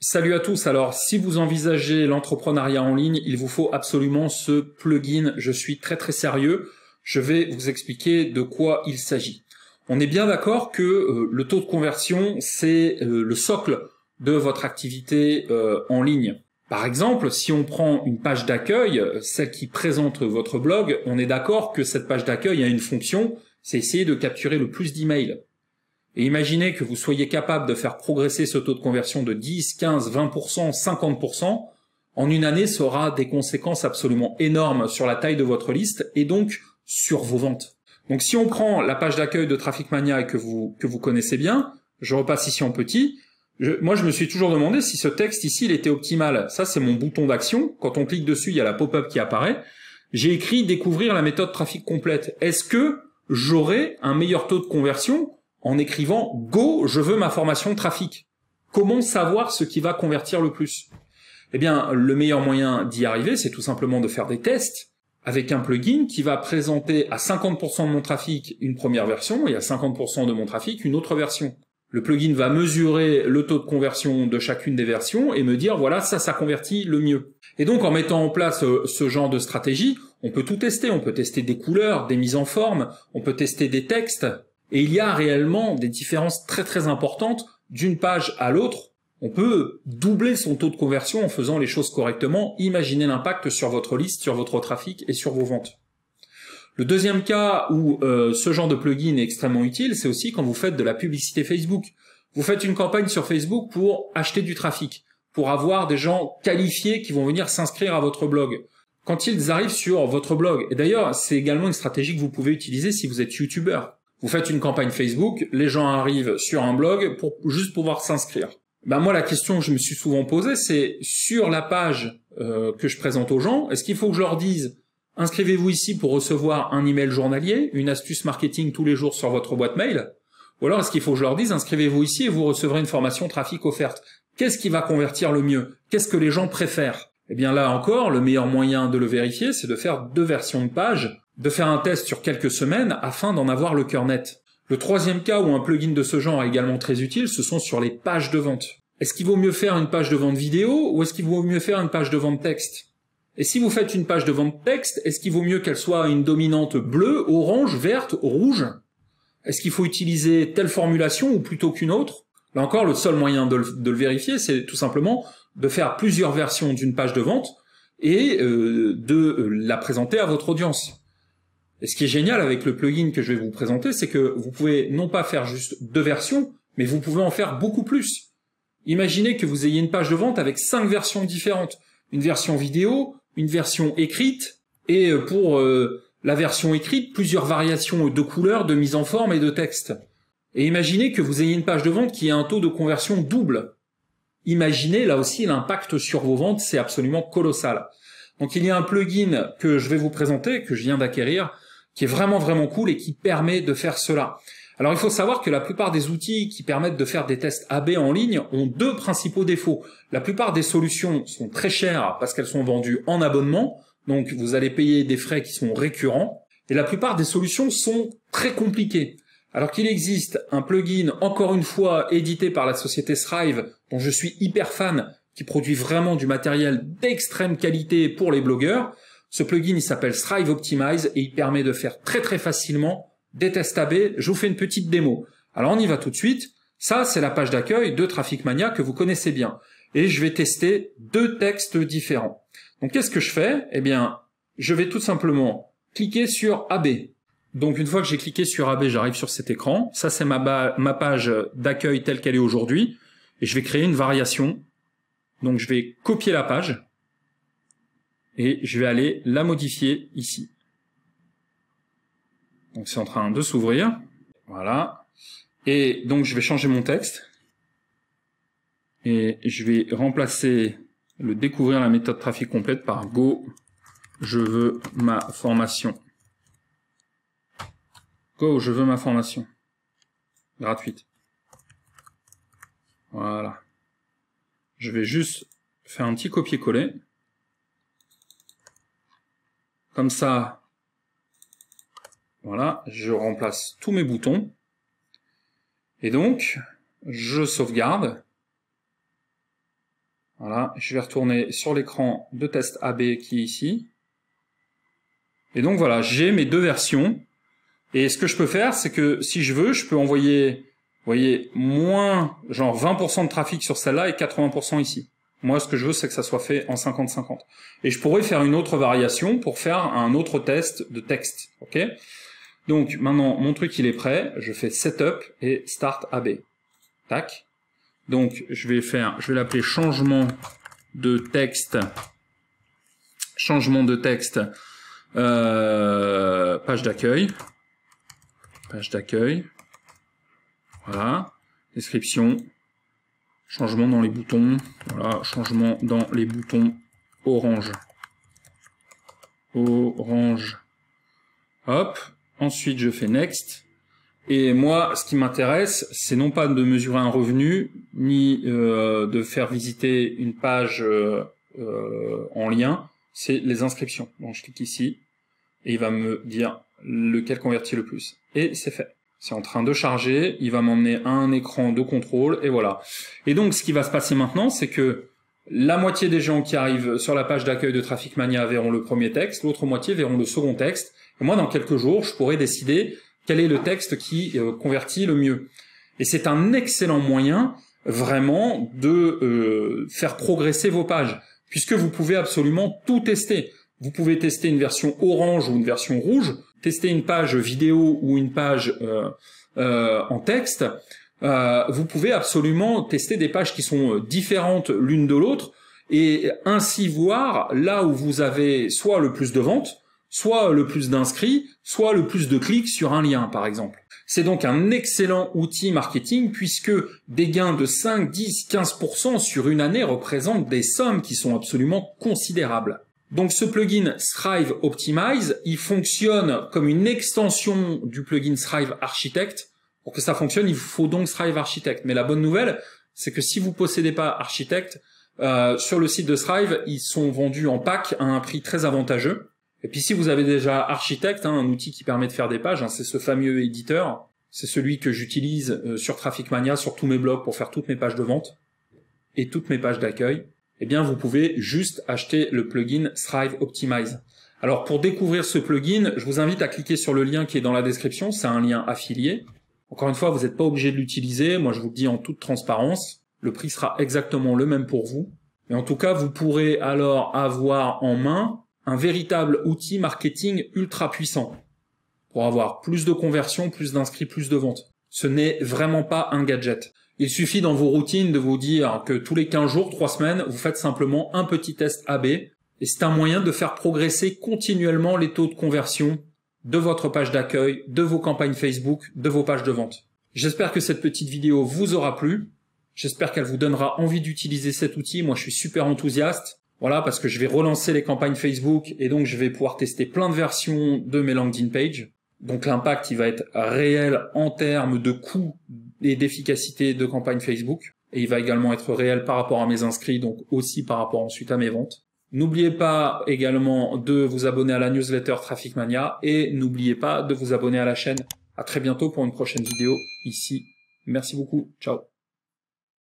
Salut à tous. Alors, si vous envisagez l'entrepreneuriat en ligne, il vous faut absolument ce plugin. Je suis très très sérieux. Je vais vous expliquer de quoi il s'agit. On est bien d'accord que euh, le taux de conversion, c'est euh, le socle de votre activité euh, en ligne. Par exemple, si on prend une page d'accueil, celle qui présente votre blog, on est d'accord que cette page d'accueil a une fonction, c'est essayer de capturer le plus d'emails. Et imaginez que vous soyez capable de faire progresser ce taux de conversion de 10, 15, 20%, 50%. En une année, ça aura des conséquences absolument énormes sur la taille de votre liste et donc sur vos ventes. Donc si on prend la page d'accueil de Traffic Mania que vous, que vous connaissez bien, je repasse ici en petit, moi je me suis toujours demandé si ce texte ici il était optimal. Ça c'est mon bouton d'action, quand on clique dessus il y a la pop-up qui apparaît. J'ai écrit découvrir la méthode trafic complète. Est-ce que j'aurai un meilleur taux de conversion en écrivant Go, je veux ma formation trafic. Comment savoir ce qui va convertir le plus Eh bien, le meilleur moyen d'y arriver, c'est tout simplement de faire des tests avec un plugin qui va présenter à 50% de mon trafic une première version et à 50% de mon trafic une autre version. Le plugin va mesurer le taux de conversion de chacune des versions et me dire voilà ça ça convertit le mieux. Et donc en mettant en place euh, ce genre de stratégie, on peut tout tester, on peut tester des couleurs, des mises en forme, on peut tester des textes, et il y a réellement des différences très très importantes d'une page à l'autre. On peut doubler son taux de conversion en faisant les choses correctement. Imaginez l'impact sur votre liste, sur votre trafic et sur vos ventes. Le deuxième cas où euh, ce genre de plugin est extrêmement utile, c'est aussi quand vous faites de la publicité Facebook. Vous faites une campagne sur Facebook pour acheter du trafic, pour avoir des gens qualifiés qui vont venir s'inscrire à votre blog. Quand ils arrivent sur votre blog, et d'ailleurs c'est également une stratégie que vous pouvez utiliser si vous êtes youtubeur. Vous faites une campagne Facebook, les gens arrivent sur un blog pour juste pouvoir s'inscrire. Ben moi, la question que je me suis souvent posée, c'est sur la page euh, que je présente aux gens, est-ce qu'il faut que je leur dise inscrivez-vous ici pour recevoir un email journalier, une astuce marketing tous les jours sur votre boîte mail Ou alors est-ce qu'il faut que je leur dise inscrivez-vous ici et vous recevrez une formation trafic offerte Qu'est-ce qui va convertir le mieux Qu'est-ce que les gens préfèrent Eh bien là encore, le meilleur moyen de le vérifier, c'est de faire deux versions de page de faire un test sur quelques semaines afin d'en avoir le cœur net. Le troisième cas où un plugin de ce genre est également très utile, ce sont sur les pages de vente. Est-ce qu'il vaut mieux faire une page de vente vidéo ou est-ce qu'il vaut mieux faire une page de vente texte Et si vous faites une page de vente texte, est-ce qu'il vaut mieux qu'elle soit une dominante bleue, orange, verte, rouge Est-ce qu'il faut utiliser telle formulation ou plutôt qu'une autre Là encore, le seul moyen de le, vérifier, c'est tout simplement de faire plusieurs versions d'une page de vente et euh, de euh, la présenter à votre audience. Et ce qui est génial avec le plugin que je vais vous présenter, c'est que vous pouvez non pas faire juste deux versions, mais vous pouvez en faire beaucoup plus. Imaginez que vous ayez une page de vente avec cinq versions différentes. Une version vidéo, une version écrite, et euh, pour euh, la version écrite, plusieurs variations de couleurs, de mise en forme et de texte. Et imaginez que vous ayez une page de vente qui a un taux de conversion double. Imaginez là aussi l'impact sur vos ventes, c'est absolument colossal. Donc il y a un plugin que je vais vous présenter, que je viens d'acquérir, qui est vraiment vraiment cool et qui permet de faire cela. Alors il faut savoir que la plupart des outils qui permettent de faire des tests AB en ligne ont deux principaux défauts. La plupart des solutions sont très chères parce qu'elles sont vendues en abonnement, donc vous allez payer des frais qui sont récurrents, et la plupart des solutions sont très compliquées. Alors qu'il existe un plugin, encore une fois, édité par la société Thrive, dont je suis hyper fan, qui produit vraiment du matériel d'extrême qualité pour les blogueurs, ce plugin, il s'appelle Strive Optimize et il permet de faire très très facilement des tests AB. Je vous fais une petite démo. Alors on y va tout de suite. Ça, c'est la page d'accueil de Traffic Mania que vous connaissez bien. Et je vais tester deux textes différents. Donc qu'est-ce que je fais Eh bien, je vais tout simplement cliquer sur AB. Donc une fois que j'ai cliqué sur AB, j'arrive sur cet écran. Ça, c'est ma, ma page d'accueil telle qu'elle est aujourd'hui. Et je vais créer une variation. Donc je vais copier la page et je vais aller la modifier ici. Donc c'est en train de s'ouvrir. Voilà. Et donc je vais changer mon texte. Et je vais remplacer le découvrir la méthode trafic complète par go, je veux ma formation. Go, je veux ma formation. Gratuite. Voilà. Je vais juste faire un petit copier-coller. Comme ça, voilà, je remplace tous mes boutons. Et donc, je sauvegarde. Voilà, je vais retourner sur l'écran de test AB qui est ici. Et donc voilà, j'ai mes deux versions. Et ce que je peux faire, c'est que si je veux, je peux envoyer, voyez, moins genre 20% de trafic sur celle-là et 80% ici. Moi, ce que je veux, c'est que ça soit fait en 50-50. Et je pourrais faire une autre variation pour faire un autre test de texte. Ok Donc, maintenant, mon truc, il est prêt. Je fais Setup et Start AB. Tac. Donc, je vais faire, je vais l'appeler changement de texte. Changement de texte. Euh, page d'accueil. Page d'accueil. Voilà. Description. Changement dans les boutons. Voilà, changement dans les boutons orange. Orange. Hop. Ensuite, je fais next. Et moi, ce qui m'intéresse, c'est non pas de mesurer un revenu, ni euh, de faire visiter une page euh, euh, en lien, c'est les inscriptions. Donc je clique ici, et il va me dire lequel convertit le plus. Et c'est fait. C'est en train de charger, il va m'emmener à un écran de contrôle, et voilà. Et donc, ce qui va se passer maintenant, c'est que la moitié des gens qui arrivent sur la page d'accueil de Traffic Mania verront le premier texte, l'autre moitié verront le second texte. Et moi, dans quelques jours, je pourrai décider quel est le texte qui euh, convertit le mieux. Et c'est un excellent moyen, vraiment, de euh, faire progresser vos pages, puisque vous pouvez absolument tout tester. Vous pouvez tester une version orange ou une version rouge, tester une page vidéo ou une page euh, euh, en texte, euh, vous pouvez absolument tester des pages qui sont différentes l'une de l'autre et ainsi voir là où vous avez soit le plus de ventes, soit le plus d'inscrits, soit le plus de clics sur un lien par exemple. C'est donc un excellent outil marketing puisque des gains de 5, 10, 15% sur une année représentent des sommes qui sont absolument considérables. Donc ce plugin Thrive Optimize, il fonctionne comme une extension du plugin Thrive Architect. Pour que ça fonctionne, il faut donc Thrive Architect. Mais la bonne nouvelle, c'est que si vous possédez pas Architect, euh, sur le site de Thrive, ils sont vendus en pack à un prix très avantageux. Et puis si vous avez déjà Architect, hein, un outil qui permet de faire des pages, hein, c'est ce fameux éditeur. C'est celui que j'utilise euh, sur Traffic Mania, sur tous mes blogs pour faire toutes mes pages de vente et toutes mes pages d'accueil eh bien vous pouvez juste acheter le plugin Strive Optimize. Alors pour découvrir ce plugin, je vous invite à cliquer sur le lien qui est dans la description, c'est un lien affilié. Encore une fois, vous n'êtes pas obligé de l'utiliser, moi je vous le dis en toute transparence, le prix sera exactement le même pour vous. Mais en tout cas, vous pourrez alors avoir en main un véritable outil marketing ultra puissant pour avoir plus de conversions, plus d'inscrits, plus de ventes. Ce n'est vraiment pas un gadget. Il suffit dans vos routines de vous dire que tous les 15 jours, 3 semaines, vous faites simplement un petit test AB et c'est un moyen de faire progresser continuellement les taux de conversion de votre page d'accueil, de vos campagnes Facebook, de vos pages de vente. J'espère que cette petite vidéo vous aura plu. J'espère qu'elle vous donnera envie d'utiliser cet outil. Moi, je suis super enthousiaste. Voilà, parce que je vais relancer les campagnes Facebook et donc je vais pouvoir tester plein de versions de mes landing pages. Donc l'impact, il va être réel en termes de coût et d'efficacité de campagne Facebook. Et il va également être réel par rapport à mes inscrits, donc aussi par rapport ensuite à mes ventes. N'oubliez pas également de vous abonner à la newsletter Traffic Mania et n'oubliez pas de vous abonner à la chaîne. À très bientôt pour une prochaine vidéo ici. Merci beaucoup. Ciao.